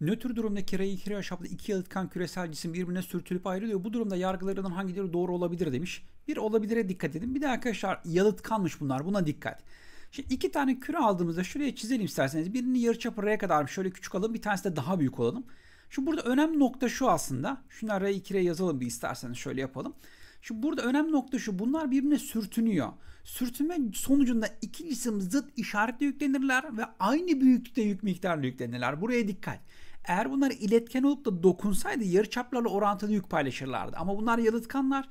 Nötr durumda kere iki ahşaplı iki yalıtkan küresel cisim birbirine sürtülüp ayrılıyor. Bu durumda yargılarından hangileri doğru olabilir demiş. Bir olabilire dikkat edin. Bir de arkadaşlar yalıtkanmış bunlar. Buna dikkat. Şimdi iki tane küre aldığımızda şuraya çizelim isterseniz. Birini yarıçapı R kadarmış. Şöyle küçük alalım. Bir tanesi de daha büyük olalım. Şimdi burada önemli nokta şu aslında. Şunları R2 R yazalım bir isterseniz şöyle yapalım. Şu burada önemli nokta şu. Bunlar birbirine sürtünüyor. Sürtünme sonucunda iki cisim zıt işaretle yüklenirler ve aynı büyüklükte yük miktarla yüklenirler. Buraya dikkat. Eğer bunlar iletken olup da dokunsaydı yarıçaplarla orantılı yük paylaşırlardı. Ama bunlar yalıtkanlar.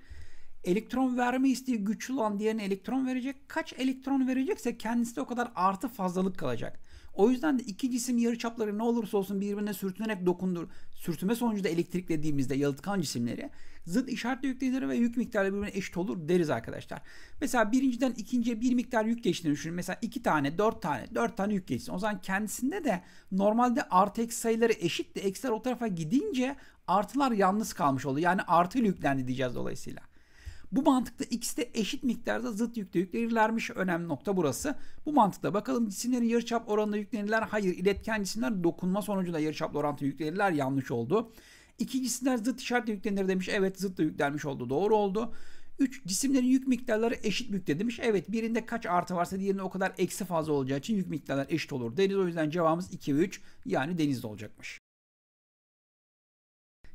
Elektron verme isteği güçlü olan diğerine elektron verecek. Kaç elektron verecekse kendisi de o kadar artı fazlalık kalacak. O yüzden de iki cisim yarıçapları ne olursa olsun birbirine sürtünerek dokundur. Sürtünme sonucu sonucunda elektriklediğimizde yalıtkan cisimleri zıt işaretli yükleri ve yük miktarı birbirine eşit olur deriz arkadaşlar. Mesela birinciden ikinciye bir miktar yük geçtiğini düşünün. Mesela iki tane, dört tane, dört tane yük geçsin. O zaman kendisinde de normalde artı eksi sayıları eşit de eksiler o tarafa gidince artılar yalnız kalmış oluyor. Yani artı yüklendi diyeceğiz dolayısıyla. Bu mantıkta ikisi de eşit miktarda zıt yükte yüklenirlermiş. Önemli nokta burası. Bu mantıkta bakalım cisimlerin yarıçap oranında yüklenirler. Hayır iletken cisimler dokunma sonucunda yarıçap orantı yüklenirler. Yanlış oldu. İki cisimler zıt işaretle yüklenir demiş. Evet zıt da yüklenmiş oldu. Doğru oldu. 3 cisimlerin yük miktarları eşit büyükte demiş. Evet birinde kaç artı varsa diğerinde o kadar eksi fazla olacağı için yük miktarları eşit olur. Deniz o yüzden cevabımız 2 ve 3 yani denizde olacakmış.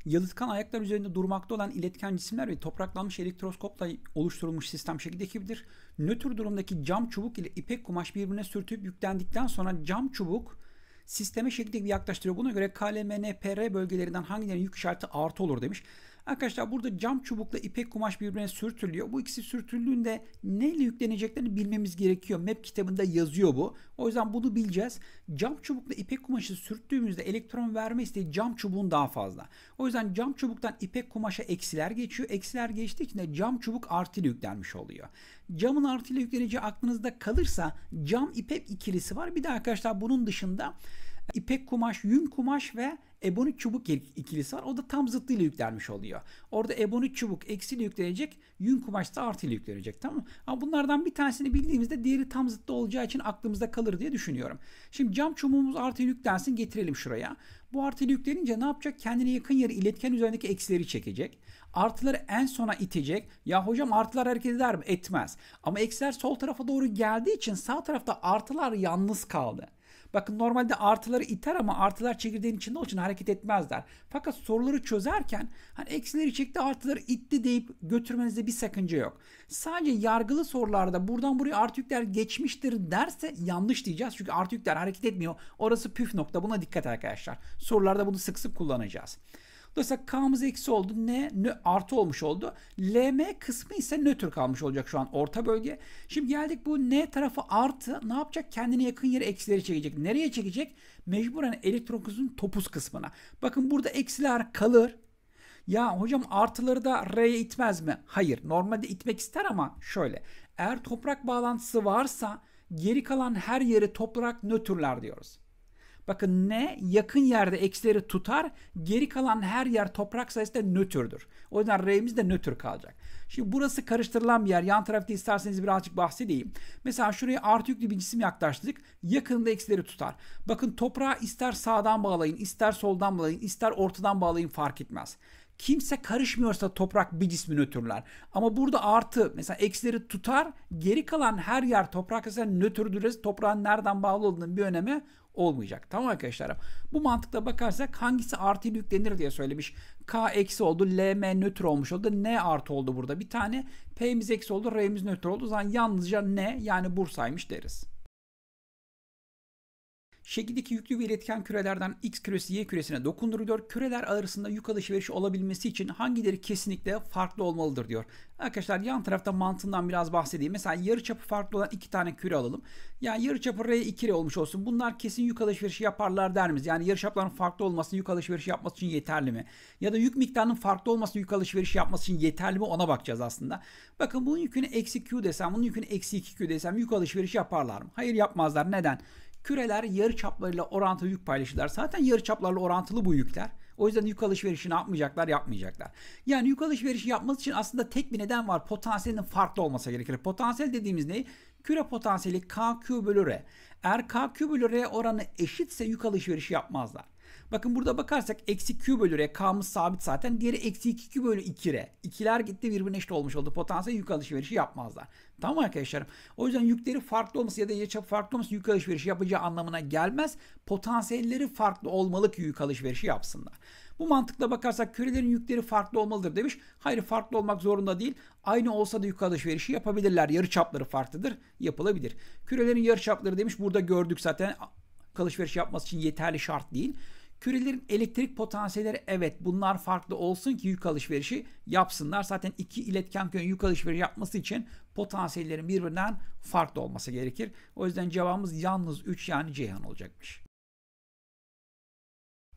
Yalıtkan ayaklar üzerinde durmakta olan iletken cisimler ve topraklanmış elektroskopla oluşturulmuş sistem şekilde ekibidir. Nötr durumdaki cam çubuk ile ipek kumaş birbirine sürtüp yüklendikten sonra cam çubuk sisteme şekilde yaklaştırıyor. Buna göre KLMNPR bölgelerinden hangilerinin yük işareti artı olur demiş. Arkadaşlar burada cam çubukla ipek kumaş birbirine sürtülüyor. Bu ikisi sürtüldüğünde neyle yükleneceklerini bilmemiz gerekiyor. Map kitabında yazıyor bu. O yüzden bunu bileceğiz. Cam çubukla ipek kumaşı sürttüğümüzde elektron verme isteği cam çubuğun daha fazla. O yüzden cam çubuktan ipek kumaşa eksiler geçiyor. Eksiler geçtikçe cam çubuk artıyla yüklenmiş oluyor. Camın artıyla yükleneceği aklınızda kalırsa cam ipek ikilisi var. Bir de arkadaşlar bunun dışında ipek kumaş, yün kumaş ve Ebonit çubuk ikilisi var. O da tam zıttıyla yüklenmiş oluyor. Orada ebonit çubuk eksiyle yüklenecek. Yün kumaş da artıyla yüklenecek. Tamam mı? Ama bunlardan bir tanesini bildiğimizde diğeri tam zıttı olacağı için aklımızda kalır diye düşünüyorum. Şimdi cam çubuğumuz artı yüklensin getirelim şuraya. Bu artı yüklenince ne yapacak? Kendine yakın yarı iletken üzerindeki eksileri çekecek. Artıları en sona itecek. Ya hocam artılar hareket eder mi? Etmez. Ama eksiler sol tarafa doğru geldiği için sağ tarafta artılar yalnız kaldı. Bakın normalde artıları iter ama artılar çekirdeğin içinde olduğu için hareket etmezler. Fakat soruları çözerken hani eksileri çekti artıları itti deyip götürmenizde bir sakınca yok. Sadece yargılı sorularda buradan buraya artı yükler geçmiştir derse yanlış diyeceğiz. Çünkü artı yükler hareket etmiyor. Orası püf nokta. Buna dikkat arkadaşlar. Sorularda bunu sık sık kullanacağız. Dolayısıyla K'mız eksi oldu. N, N artı olmuş oldu. LM kısmı ise nötr kalmış olacak şu an orta bölge. Şimdi geldik bu N tarafı artı ne yapacak? Kendine yakın yere eksileri çekecek. Nereye çekecek? Mecburen elektron topuz kısmına. Bakın burada eksiler kalır. Ya hocam artıları da R'ye itmez mi? Hayır. Normalde itmek ister ama şöyle. Eğer toprak bağlantısı varsa geri kalan her yeri toprak nötrler diyoruz. Bakın ne yakın yerde eksileri tutar. Geri kalan her yer toprak sayesinde nötrdür. O yüzden R'miz de nötr kalacak. Şimdi burası karıştırılan bir yer. Yan tarafta isterseniz birazcık bahsedeyim. Mesela şuraya artı yüklü bir cisim yaklaştık. Yakında eksileri tutar. Bakın toprağı ister sağdan bağlayın, ister soldan bağlayın, ister ortadan bağlayın fark etmez kimse karışmıyorsa toprak bir cismi nötrler. Ama burada artı mesela eksileri tutar geri kalan her yer toprak ise nötrdür. Toprağın nereden bağlı olduğunun bir önemi olmayacak. Tamam arkadaşlarım. Bu mantıkla bakarsak hangisi artı yüklenir diye söylemiş. K eksi oldu. LM nötr olmuş oldu. N artı oldu burada. Bir tane P'miz eksi oldu. R'miz nötr oldu. O zaman yalnızca N yani Bursa'ymış deriz. Şekildeki yüklü ve iletken kürelerden X küresi Y küresine dokunduruluyor. Küreler arasında yük alışverişi olabilmesi için hangileri kesinlikle farklı olmalıdır diyor. Arkadaşlar yan tarafta mantığından biraz bahsedeyim. Mesela yarıçapı farklı olan iki tane küre alalım. Yani yarıçapı R2R olmuş olsun. Bunlar kesin yük alışverişi yaparlar der miyiz? Yani yarıçapların farklı olması yük alışverişi yapması için yeterli mi? Ya da yük miktarının farklı olması yük alışverişi yapması için yeterli mi ona bakacağız aslında. Bakın bunun yükünü eksi Q desem, bunun yükünü eksi 2Q desem yük alışverişi yaparlar mı? Hayır yapmazlar. Neden? Küreler yarı çaplarıyla orantılı yük paylaşırlar. Zaten yarı çaplarla orantılı bu yükler. O yüzden yük alışverişi ne yapmayacaklar? Yapmayacaklar. Yani yük alışverişi yapması için aslında tek bir neden var. Potansiyelin farklı olması gerekir. Potansiyel dediğimiz ne? Küre potansiyeli KQ bölü R. Eğer KQ bölü R oranı eşitse yük alışverişi yapmazlar. Bakın burada bakarsak eksi q bölü r k'mız sabit zaten. Diğeri eksi 2 q bölü 2 r. İkiler gitti birbirine eşit olmuş oldu. Potansiyel yük alışverişi yapmazlar. Tamam arkadaşlarım. O yüzden yükleri farklı olması ya da çap farklı olması yük alışverişi yapacağı anlamına gelmez. Potansiyelleri farklı olmalı ki yük alışverişi yapsınlar. Bu mantıkla bakarsak kürelerin yükleri farklı olmalıdır demiş. Hayır farklı olmak zorunda değil. Aynı olsa da yük alışverişi yapabilirler. Yarı çapları farklıdır. Yapılabilir. Kürelerin yarı çapları demiş. Burada gördük zaten alışveriş yapması için yeterli şart değil. Kürelerin elektrik potansiyelleri evet bunlar farklı olsun ki yük alışverişi yapsınlar. Zaten iki iletken köyün yük alışverişi yapması için potansiyellerin birbirinden farklı olması gerekir. O yüzden cevabımız yalnız 3 yani Ceyhan olacakmış.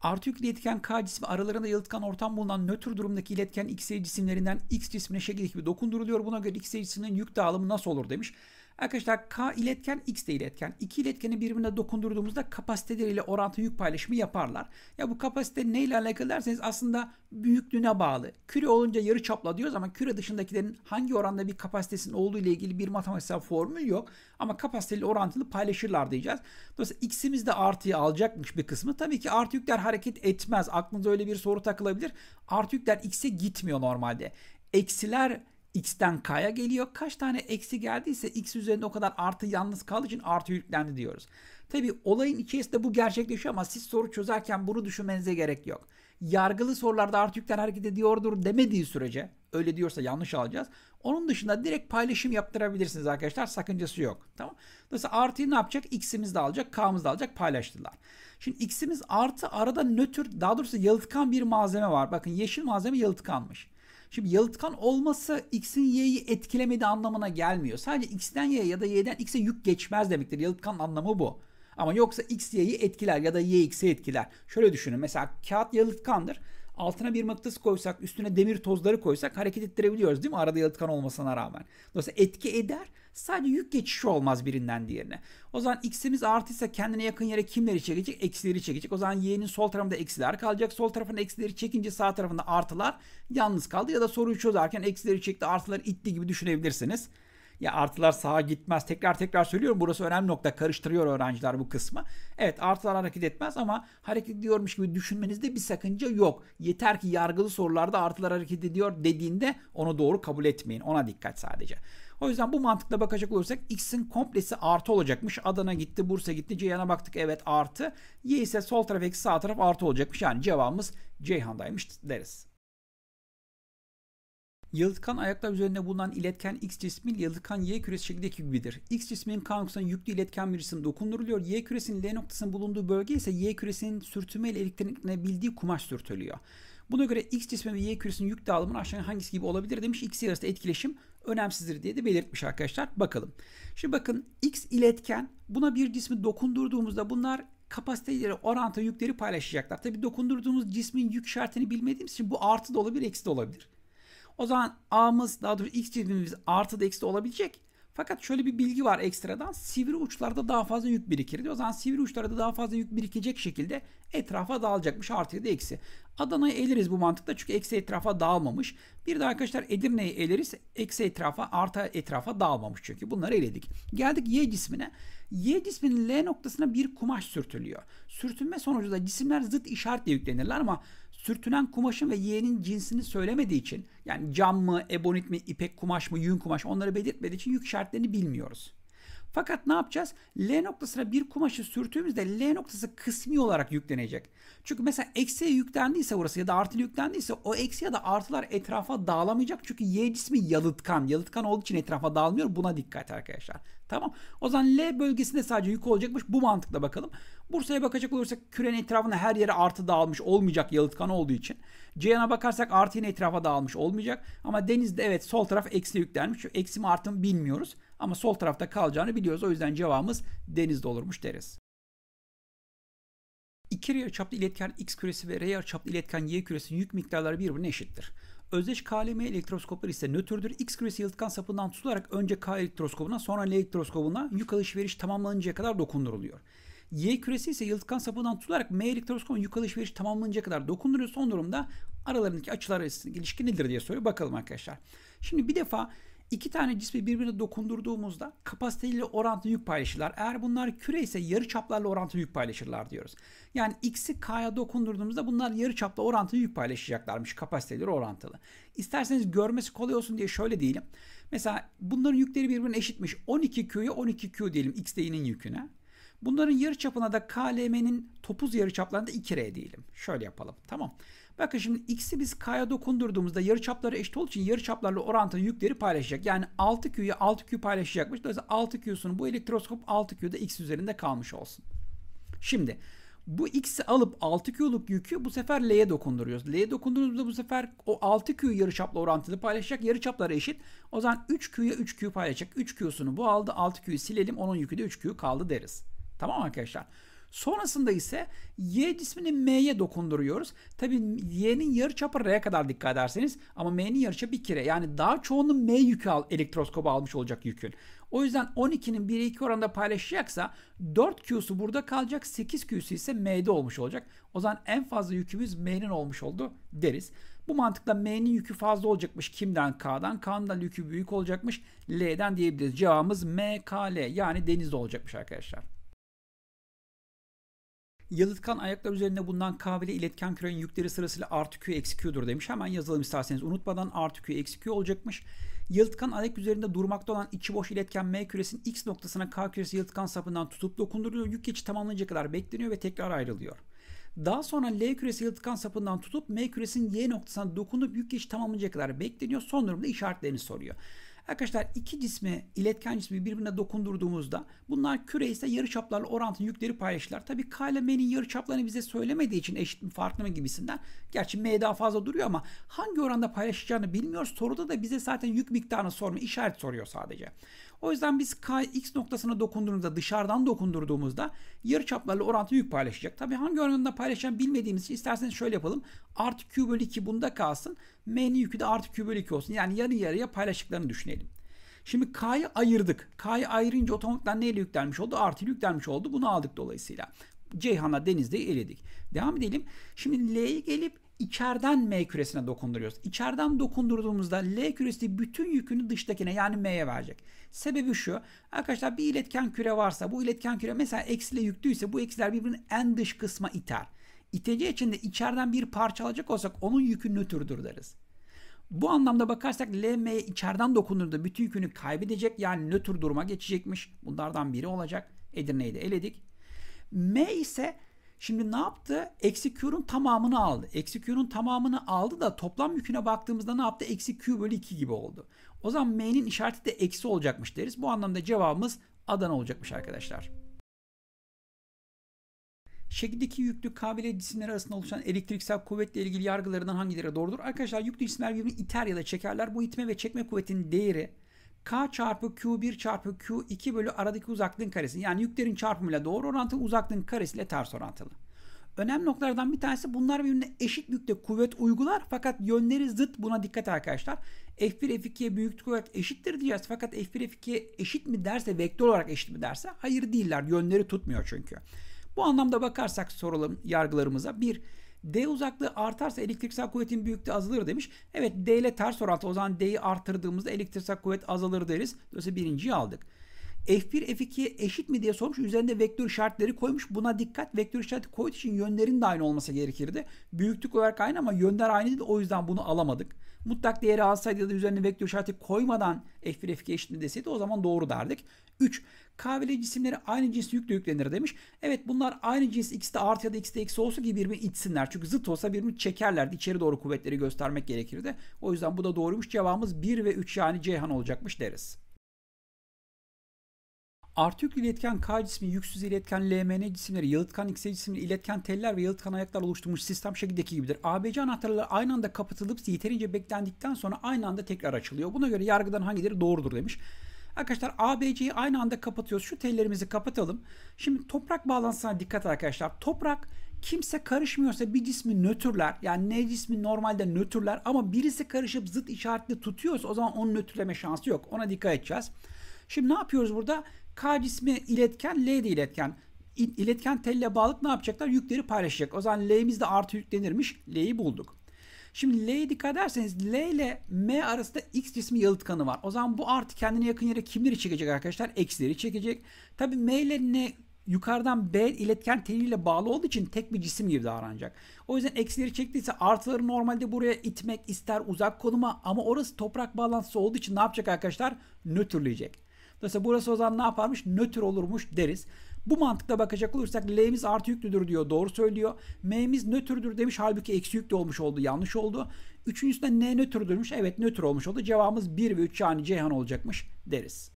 Artı yüklü iletken K cismi aralarında yalıtkan ortam bulunan nötr durumdaki iletken X cisimlerinden X cismine şekil gibi dokunduruluyor. Buna göre X cisminin yük dağılımı nasıl olur demiş. Arkadaşlar K iletken X de iletken. İki iletkeni birbirine dokundurduğumuzda kapasiteleriyle orantı yük paylaşımı yaparlar. Ya bu kapasite neyle alakalı derseniz aslında büyüklüğüne bağlı. Küre olunca yarı çapla diyoruz ama küre dışındakilerin hangi oranda bir kapasitesinin olduğu ile ilgili bir matematiksel formül yok. Ama kapasiteli orantılı paylaşırlar diyeceğiz. Dolayısıyla x'imiz de artıyı alacakmış bir kısmı. Tabii ki artı yükler hareket etmez. Aklınıza öyle bir soru takılabilir. Artı yükler x'e gitmiyor normalde. Eksiler x'ten k'ya geliyor. Kaç tane eksi geldiyse x üzerinde o kadar artı yalnız kaldığı için artı yüklendi diyoruz. Tabi olayın içerisinde bu gerçekleşiyor ama siz soru çözerken bunu düşünmenize gerek yok. Yargılı sorularda artı yükler hareket ediyordur demediği sürece öyle diyorsa yanlış alacağız. Onun dışında direkt paylaşım yaptırabilirsiniz arkadaşlar. Sakıncası yok. Tamam. Dolayısıyla artıyı ne yapacak? X'imiz de alacak, K'mız da alacak. Paylaştılar. Şimdi X'imiz artı arada nötr daha doğrusu yalıtkan bir malzeme var. Bakın yeşil malzeme yalıtkanmış. Şimdi yalıtkan olması X'in Y'yi etkilemediği anlamına gelmiyor. Sadece X'ten Y'ye ya da Y'den X'e yük geçmez demektir. Yalıtkan anlamı bu. Ama yoksa X, Y'yi etkiler ya da Y, X'i etkiler. Şöyle düşünün. Mesela kağıt yalıtkandır altına bir mıknatıs koysak, üstüne demir tozları koysak hareket ettirebiliyoruz değil mi? Arada yalıtkan olmasına rağmen. Dolayısıyla etki eder. Sadece yük geçişi olmaz birinden diğerine. O zaman x'imiz artıysa kendine yakın yere kimleri çekecek? Eksileri çekecek. O zaman y'nin sol tarafında eksiler kalacak. Sol tarafında eksileri çekince sağ tarafında artılar yalnız kaldı. Ya da soruyu çözerken eksileri çekti artıları itti gibi düşünebilirsiniz. Ya artılar sağa gitmez. Tekrar tekrar söylüyorum burası önemli nokta. Karıştırıyor öğrenciler bu kısmı. Evet artılar hareket etmez ama hareket ediyormuş gibi düşünmenizde bir sakınca yok. Yeter ki yargılı sorularda artılar hareket ediyor dediğinde onu doğru kabul etmeyin. Ona dikkat sadece. O yüzden bu mantıkla bakacak olursak x'in komplesi artı olacakmış. Adana gitti, Bursa gitti, Ceyhan'a baktık evet artı. Y ise sol taraf eksi sağ taraf artı olacakmış. Yani cevabımız Ceyhan'daymış deriz. Yalıtkan ayaklar üzerinde bulunan iletken X cismin yalıtkan Y küresi şeklindeki gibidir. X cismin K yüklü iletken bir cisim dokunduruluyor. Y küresinin L noktasının bulunduğu bölge ise Y küresinin sürtünme ile elektriklenebildiği kumaş sürtülüyor. Buna göre X cismi ve Y küresinin yük dağılımının aşağı hangisi gibi olabilir demiş. İkisi arasında etkileşim önemsizdir diye de belirtmiş arkadaşlar. Bakalım. Şimdi bakın X iletken buna bir cismi dokundurduğumuzda bunlar kapasiteleri, orantı, yükleri paylaşacaklar. Tabi dokundurduğumuz cismin yük şartını bilmediğimiz için bu artı da olabilir, eksi de olabilir. O zaman a'mız daha doğrusu x cisimimiz artı da eksi de olabilecek. Fakat şöyle bir bilgi var ekstradan. Sivri uçlarda daha fazla yük birikir diyor. O zaman sivri uçlarda daha fazla yük birikecek şekilde etrafa dağılacakmış artı ya da eksi. Adana'yı eleriz bu mantıkla çünkü eksi etrafa dağılmamış. Bir de arkadaşlar Edirne'yi eleriz eksi etrafa artı etrafa dağılmamış çünkü bunları eledik. Geldik Y cismine. Y cisminin L noktasına bir kumaş sürtülüyor. Sürtünme sonucu da cisimler zıt işaretle yüklenirler ama sürtünen kumaşın ve yeğenin cinsini söylemediği için yani cam mı, ebonit mi, ipek kumaş mı, yün kumaş onları belirtmediği için yük şartlarını bilmiyoruz. Fakat ne yapacağız? L noktasına bir kumaşı sürtüğümüzde L noktası kısmi olarak yüklenecek. Çünkü mesela eksiye yüklendiyse burası ya da artı yüklendiyse o eksi ya da artılar etrafa dağılamayacak. Çünkü Y cismi yalıtkan. Yalıtkan olduğu için etrafa dağılmıyor. Buna dikkat arkadaşlar. Tamam. O zaman L bölgesinde sadece yük olacakmış. Bu mantıkla bakalım. Bursa'ya bakacak olursak kürenin etrafında her yere artı dağılmış olmayacak yalıtkan olduğu için. Ceyhan'a bakarsak artı yine etrafa dağılmış olmayacak. Ama denizde evet sol taraf eksi yüklenmiş. Şu eksi mi artı mı bilmiyoruz. Ama sol tarafta kalacağını biliyoruz. O yüzden cevabımız denizde olurmuş deriz. İki yarı çaplı iletken x küresi ve R çaplı iletken y küresinin yük miktarları birbirine eşittir. Özdeş KLM elektroskoplar ise nötrdür. X küresi yıldızkan sapından tutularak önce K elektroskobuna sonra L elektroskobuna yük alışveriş tamamlanıncaya kadar dokunduruluyor. Y küresi ise yıldızkan sapından tutularak M elektroskobuna yük alışveriş tamamlanıncaya kadar dokunduruyor. Son durumda aralarındaki açılar arasındaki ilişki nedir diye soruyor. Bakalım arkadaşlar. Şimdi bir defa İki tane cismi birbirine dokundurduğumuzda kapasiteli orantılı yük paylaşırlar. Eğer bunlar küre ise yarı çaplarla orantılı yük paylaşırlar diyoruz. Yani x'i k'ya dokundurduğumuzda bunlar yarı çapla orantılı yük paylaşacaklarmış kapasiteleri orantılı. İsterseniz görmesi kolay olsun diye şöyle diyelim. Mesela bunların yükleri birbirine eşitmiş. 12q'ya 12q diyelim x de yüküne. Bunların yarı çapına da KLM'nin topuz yarı çaplarında 2R diyelim. Şöyle yapalım. Tamam. Bakın şimdi x'i biz k'ya dokundurduğumuzda yarıçapları eşit olduğu için yarıçaplarla orantılı yükleri paylaşacak. Yani 6q'yu 6q paylaşacakmış. Dolayısıyla 6q'sunun bu elektroskop 6q'da x üzerinde kalmış olsun. Şimdi bu x'i alıp 6q'luk yükü bu sefer l'ye dokunduruyoruz. L'ye dokunduğumuzda bu sefer o 6q'yu yarıçapla orantılı paylaşacak. Yarıçapları eşit. O zaman 3q'ya 3q paylaşacak. 3q'sunu bu aldı. 6q'yu silelim. Onun yükü de 3q kaldı deriz. Tamam arkadaşlar. Sonrasında ise Y cismini M'ye dokunduruyoruz. Tabi Y'nin yarıçapı R kadar dikkat ederseniz ama M'nin yarıçapı bir kere, Yani daha çoğunun M yükü al, elektroskoba almış olacak yükün. O yüzden 12'nin 1'e 2 oranda paylaşacaksa 4Q'su burada kalacak 8Q'su ise M'de olmuş olacak. O zaman en fazla yükümüz M'nin olmuş oldu deriz. Bu mantıkla M'nin yükü fazla olacakmış kimden K'dan K'dan yükü büyük olacakmış L'den diyebiliriz. Cevabımız M, K, L yani denizde olacakmış arkadaşlar. Yalıtkan ayaklar üzerinde bulunan K ile iletken kürenin yükleri sırasıyla artı Q eksi Q'dur demiş. Hemen yazalım isterseniz unutmadan artı Q eksi Q olacakmış. Yalıtkan ayak üzerinde durmakta olan içi boş iletken M küresinin X noktasına K küresi yalıtkan sapından tutup dokunduruluyor. Yük geçi tamamlanınca kadar bekleniyor ve tekrar ayrılıyor. Daha sonra L küresi yalıtkan sapından tutup M küresinin Y noktasına dokunup yük geçi tamamlanınca kadar bekleniyor. Son durumda işaretlerini soruyor. Arkadaşlar iki cismi, iletken cismi birbirine dokundurduğumuzda bunlar küre küreyse yarıçaplarla orantılı yükleri paylaşırlar. Tabii K ile M'nin yarıçaplarını bize söylemediği için eşit mi farklı mı gibisinden. Gerçi M daha fazla duruyor ama hangi oranda paylaşacağını bilmiyoruz. Soruda da bize zaten yük miktarını sorma işaret soruyor sadece. O yüzden biz K X noktasına dokunduğumuzda dışarıdan dokundurduğumuzda yarıçaplarla orantı yük paylaşacak. Tabii hangi oranda paylaşacağını bilmediğimiz için isterseniz şöyle yapalım. Artı Q bölü 2 bunda kalsın. M'nin yükü de artı Q bölü 2 olsun. Yani yarı yarıya paylaştıklarını düşünelim. Şimdi K'yı ayırdık. K'yı ayırınca otomatikten neyle yüklenmiş oldu? Artı yüklenmiş oldu. Bunu aldık dolayısıyla. Ceyhan'la Deniz'de eledik. Devam edelim. Şimdi L'ye gelip içeriden M küresine dokunduruyoruz. İçeriden dokundurduğumuzda L küresi bütün yükünü dıştakine yani M'ye verecek. Sebebi şu. Arkadaşlar bir iletken küre varsa bu iletken küre mesela eksiyle yüklüyse bu eksiler birbirinin en dış kısma iter. İteceği için de içeriden bir parça alacak olsak onun yükü nötrdür deriz. Bu anlamda bakarsak LM'ye içeriden dokunduğunda bütün yükünü kaybedecek yani nötr duruma geçecekmiş. Bunlardan biri olacak. Edirne'yi de eledik. M ise Şimdi ne yaptı? Eksi Q'nun tamamını aldı. Eksi Q'nun tamamını aldı da toplam yüküne baktığımızda ne yaptı? Eksi Q bölü 2 gibi oldu. O zaman M'nin işareti de eksi olacakmış deriz. Bu anlamda cevabımız Adana olacakmış arkadaşlar. Şekildeki yüklü kabile cisimler arasında oluşan elektriksel kuvvetle ilgili yargılarından hangileri doğrudur? Arkadaşlar yüklü cisimler birbirini iter ya da çekerler. Bu itme ve çekme kuvvetinin değeri K çarpı Q1 çarpı Q2 bölü aradaki uzaklığın karesi. Yani yüklerin çarpımıyla doğru orantılı uzaklığın karesiyle ters orantılı. Önemli noktalardan bir tanesi bunlar birbirine eşit yükte kuvvet uygular fakat yönleri zıt buna dikkat arkadaşlar. F1 F2'ye büyüklük olarak eşittir diyeceğiz fakat F1 F2'ye eşit mi derse vektör olarak eşit mi derse hayır değiller yönleri tutmuyor çünkü. Bu anlamda bakarsak soralım yargılarımıza. bir. D uzaklığı artarsa elektriksel kuvvetin büyüklüğü azalır demiş. Evet D ile ters orantılı. O zaman D'yi arttırdığımızda elektriksel kuvvet azalır deriz. Dolayısıyla birinciyi aldık. F1 f 2 eşit mi diye sormuş. Üzerinde vektör işaretleri koymuş. Buna dikkat vektör işareti koyduğu için yönlerin de aynı olması gerekirdi. Büyüklük olarak aynı ama yönler aynı değil. O yüzden bunu alamadık. Mutlak değeri alsaydı ya da üzerine vektör işareti koymadan F1 F2 eşit mi deseydi o zaman doğru derdik. 3. Kahveli cisimleri aynı cins yükle yüklenir demiş. Evet bunlar aynı cins x'de artı ya da x'de eksi olsa gibi birbirini itsinler. Çünkü zıt olsa birbirini çekerlerdi. İçeri doğru kuvvetleri göstermek gerekirdi. O yüzden bu da doğruymuş. Cevabımız 1 ve 3 yani Ceyhan olacakmış deriz. Artı yüklü iletken K cismi, yüksüz iletken LMN cisimleri, yalıtkan X e cisimli iletken teller ve yalıtkan ayaklar oluşturmuş sistem şekildeki gibidir. ABC anahtarları aynı anda kapatılıp yeterince beklendikten sonra aynı anda tekrar açılıyor. Buna göre yargıdan hangileri doğrudur demiş. Arkadaşlar ABC'yi aynı anda kapatıyoruz. Şu tellerimizi kapatalım. Şimdi toprak bağlantısına dikkat arkadaşlar. Toprak kimse karışmıyorsa bir cismi nötrler. Yani ne cismi normalde nötrler ama birisi karışıp zıt işaretli tutuyorsa o zaman onu nötrleme şansı yok. Ona dikkat edeceğiz. Şimdi ne yapıyoruz burada? K cismi iletken, L de iletken. İletken telle bağlı. ne yapacaklar? Yükleri paylaşacak. O zaman L'miz de artı yüklenirmiş. L'yi bulduk. Şimdi L'ye dikkat ederseniz L ile M arasında X cismi yalıtkanı var. O zaman bu artı kendine yakın yere kimleri çekecek arkadaşlar? X'leri çekecek. Tabi M ile N yukarıdan B iletken teliyle bağlı olduğu için tek bir cisim gibi davranacak. O yüzden eksileri çektiyse artıları normalde buraya itmek ister uzak konuma ama orası toprak bağlantısı olduğu için ne yapacak arkadaşlar? Nötrleyecek. Dolayısıyla burası o zaman ne yaparmış? Nötr olurmuş deriz. Bu mantıkla bakacak olursak L'miz artı yüklüdür diyor. Doğru söylüyor. M'miz nötrdür demiş. Halbuki eksi yüklü olmuş oldu. Yanlış oldu. Üçüncüsünde N nötrdürmüş. Evet nötr olmuş oldu. Cevabımız 1 ve 3 yani Ceyhan olacakmış deriz.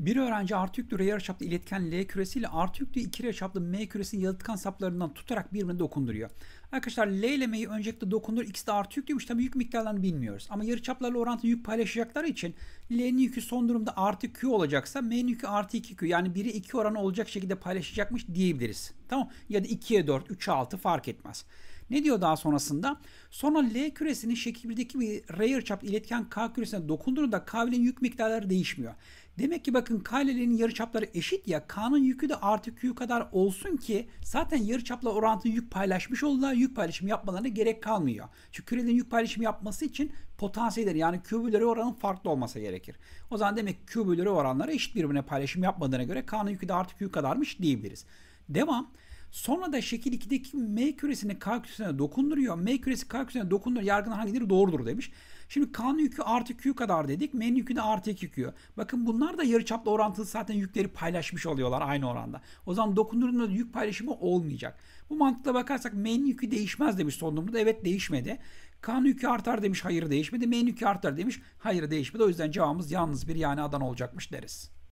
Bir öğrenci artı yüklü R yarıçaplı iletken L küresiyle artı yüklü 2 yarıçaplı M küresinin yalıtkan saplarından tutarak birbirine dokunduruyor. Arkadaşlar L ile M'yi öncelikle dokundur. X de artı yük tabi yük miktarlarını bilmiyoruz. Ama yarıçaplarla orantılı yük paylaşacakları için L'nin yükü son durumda artı Q olacaksa M'nin yükü artı 2Q. Yani biri 2 oranı olacak şekilde paylaşacakmış diyebiliriz. Tamam. Ya da 2'ye 4, 3'e 6 fark etmez. Ne diyor daha sonrasında? Sonra L küresinin şekildeki bir rear çap iletken K küresine dokunduğunda K yük miktarları değişmiyor. Demek ki bakın yarı çapları eşit ya K'nın yükü de artı Q kadar olsun ki zaten yarı çapla orantılı yük paylaşmış oldular. Yük paylaşımı yapmalarına gerek kalmıyor. Çünkü kürelerin yük paylaşımı yapması için potansiyelleri yani Q bölü oranın farklı olması gerekir. O zaman demek ki Q bölü oranları eşit birbirine paylaşım yapmadığına göre K'nın yükü de artı Q kadarmış diyebiliriz. Devam. Sonra da şekil 2'deki M küresini K küresine dokunduruyor. M küresi K küresine dokundur. Yargın hangileri doğrudur demiş. Şimdi K'nın yükü artı Q kadar dedik. M'nin yükü de artı 2 Q. Bakın bunlar da yarıçaplı orantılı zaten yükleri paylaşmış oluyorlar aynı oranda. O zaman dokundurduğunda yük paylaşımı olmayacak. Bu mantıkla bakarsak M'nin yükü değişmez demiş son numarada. Evet değişmedi. K'nın yükü artar demiş. Hayır değişmedi. M'nin yükü artar demiş. Hayır değişmedi. O yüzden cevabımız yalnız bir yani Adana olacakmış deriz.